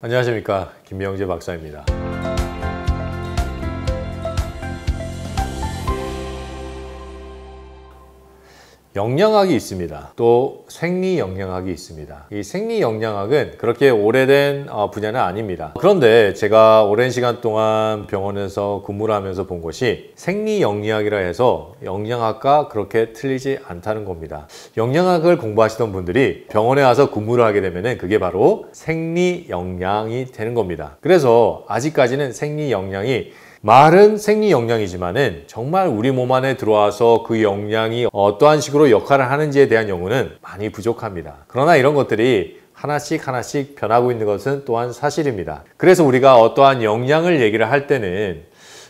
안녕하십니까 김명재 박사입니다. 영양학이 있습니다. 또 생리 영양학이 있습니다. 이 생리 영양학은 그렇게 오래된 어, 분야는 아닙니다. 그런데 제가 오랜 시간 동안 병원에서 근무를 하면서 본 것이 생리 영양학이라 해서 영양학과 그렇게 틀리지 않다는 겁니다. 영양학을 공부하시던 분들이 병원에 와서 근무를 하게 되면 그게 바로 생리 영양이 되는 겁니다. 그래서 아직까지는 생리 영양이 말은 생리 역량이지만은 정말 우리 몸 안에 들어와서 그 역량이 어떠한 식으로 역할을 하는지에 대한 연구는 많이 부족합니다. 그러나 이런 것들이 하나씩 하나씩 변하고 있는 것은 또한 사실입니다. 그래서 우리가 어떠한 역량을 얘기를 할 때는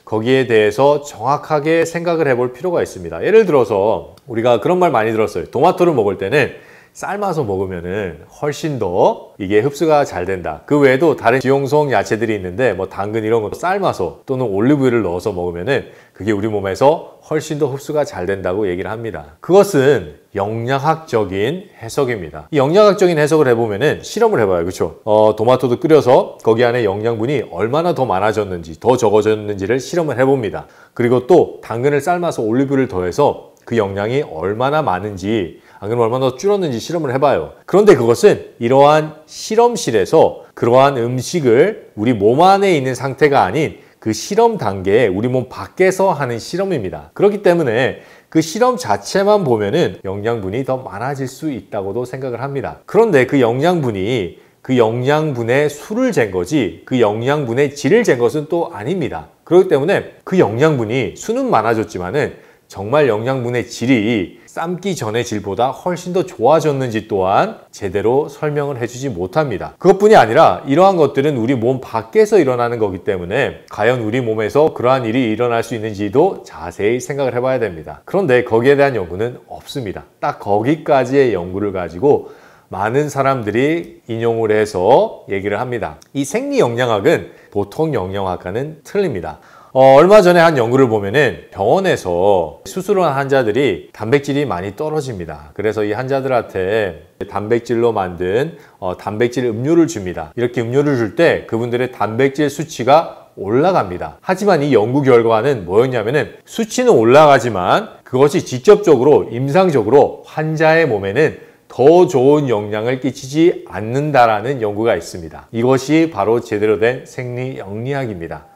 거기에 대해서 정확하게 생각을 해볼 필요가 있습니다. 예를 들어서 우리가 그런 말 많이 들었어요. 토마토를 먹을 때는 삶아서 먹으면은 훨씬 더 이게 흡수가 잘 된다 그 외에도 다른 지용성 야채들이 있는데 뭐 당근 이런 것도 삶아서 또는 올리브유를 넣어서 먹으면은 그게 우리 몸에서 훨씬 더 흡수가 잘 된다고 얘기를 합니다 그것은 영양학적인 해석입니다 영양학적인 해석을 해보면은 실험을 해봐요 그렇죠 어, 토마토도 끓여서 거기 안에 영양분이 얼마나 더 많아졌는지 더 적어졌는지를 실험을 해봅니다 그리고 또 당근을 삶아서 올리브유를 더해서 그 영양이 얼마나 많은지 안 그러면 얼마나 줄었는지 실험을 해봐요. 그런데 그것은 이러한 실험실에서 그러한 음식을 우리 몸 안에 있는 상태가 아닌 그 실험 단계에 우리 몸 밖에서 하는 실험입니다. 그렇기 때문에 그 실험 자체만 보면은 영양분이 더 많아질 수 있다고도 생각을 합니다. 그런데 그 영양분이 그 영양분의 수를 잰 거지 그 영양분의 질을 잰 것은 또 아닙니다. 그렇기 때문에 그 영양분이 수는 많아졌지만은 정말 영양분의 질이 삶기 전의 질보다 훨씬 더 좋아졌는지 또한 제대로 설명을 해주지 못합니다. 그것뿐이 아니라 이러한 것들은 우리 몸 밖에서 일어나는 거기 때문에 과연 우리 몸에서 그러한 일이 일어날 수 있는지도 자세히 생각을 해봐야 됩니다. 그런데 거기에 대한 연구는 없습니다. 딱 거기까지의 연구를 가지고 많은 사람들이 인용을 해서 얘기를 합니다. 이 생리 영양학은 보통 영양학과는 틀립니다. 어, 얼마 전에 한 연구를 보면은 병원에서 수술한 환자들이 단백질이 많이 떨어집니다. 그래서 이 환자들한테 단백질로 만든 어, 단백질 음료를 줍니다. 이렇게 음료를 줄 때 그분들의 단백질 수치가 올라갑니다. 하지만 이 연구 결과는 뭐였냐면은 수치는 올라가지만 그것이 직접적으로 임상적으로 환자의 몸에는 더 좋은 영향을 끼치지 않는다라는 연구가 있습니다. 이것이 바로 제대로 된 생리 영리학입니다.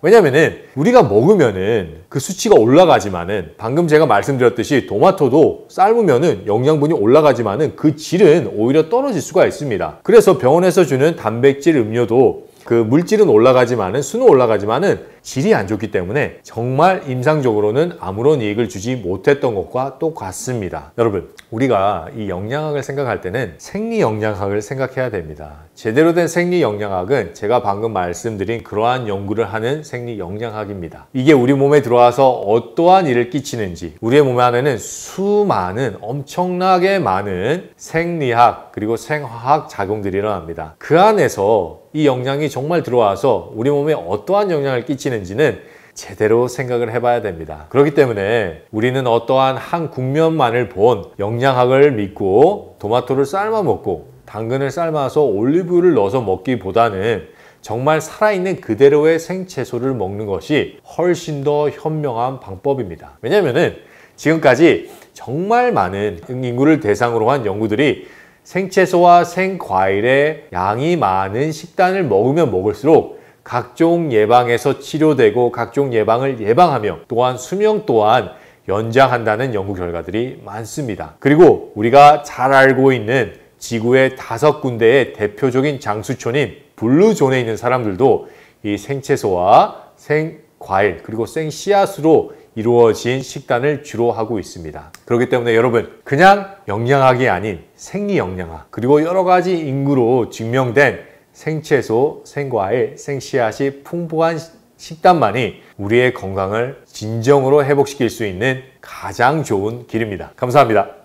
왜냐면은 우리가 먹으면은 그 수치가 올라가지만은 방금 제가 말씀드렸듯이 토마토도 삶으면은 영양분이 올라가지만은 그 질은 오히려 떨어질 수가 있습니다. 그래서 병원에서 주는 단백질 음료도 그 물질은 올라가지만은 수는 올라가지만은 질이 안 좋기 때문에 정말 임상적으로는 아무런 이익을 주지 못했던 것과 똑같습니다. 여러분, 우리가 이 영양학을 생각할 때는 생리 영양학을 생각해야 됩니다. 제대로 된 생리 영양학은 제가 방금 말씀드린 그러한 연구를 하는 생리 영양학입니다. 이게 우리 몸에 들어와서 어떠한 일을 끼치는지 우리의 몸 안에는 수많은 엄청나게 많은 생리학 그리고 생화학 작용들이 일어납니다. 그 안에서 이 영양이 정말 들어와서 우리 몸에 어떠한 영향을 끼치는지 있는지는 제대로 생각을 해봐야 됩니다. 그렇기 때문에 우리는 어떠한 한 국면만을 본 영양학을 믿고 도마토를 삶아 먹고 당근을 삶아서 올리브유를 넣어서 먹기보다는 정말 살아있는 그대로의 생채소를 먹는 것이 훨씬 더 현명한 방법입니다. 왜냐면은 지금까지 정말 많은 인구를 대상으로 한 연구들이 생채소와 생과일의 양이 많은 식단을 먹으면 먹을수록 각종 예방에서 치료되고 각종 예방을 예방하며 또한 수명 또한 연장한다는 연구 결과들이 많습니다. 그리고 우리가 잘 알고 있는 지구의 다섯 군데의 대표적인 장수촌인 블루존에 있는 사람들도 이 생채소와 생과일 그리고 생씨앗으로 이루어진 식단을 주로 하고 있습니다. 그렇기 때문에 여러분 그냥 영양학이 아닌 생리영양학 그리고 여러 가지 인구로 증명된 생채소, 생과일, 생씨앗이 풍부한 식단만이 우리의 건강을 진정으로 회복시킬 수 있는 가장 좋은 길입니다. 감사합니다.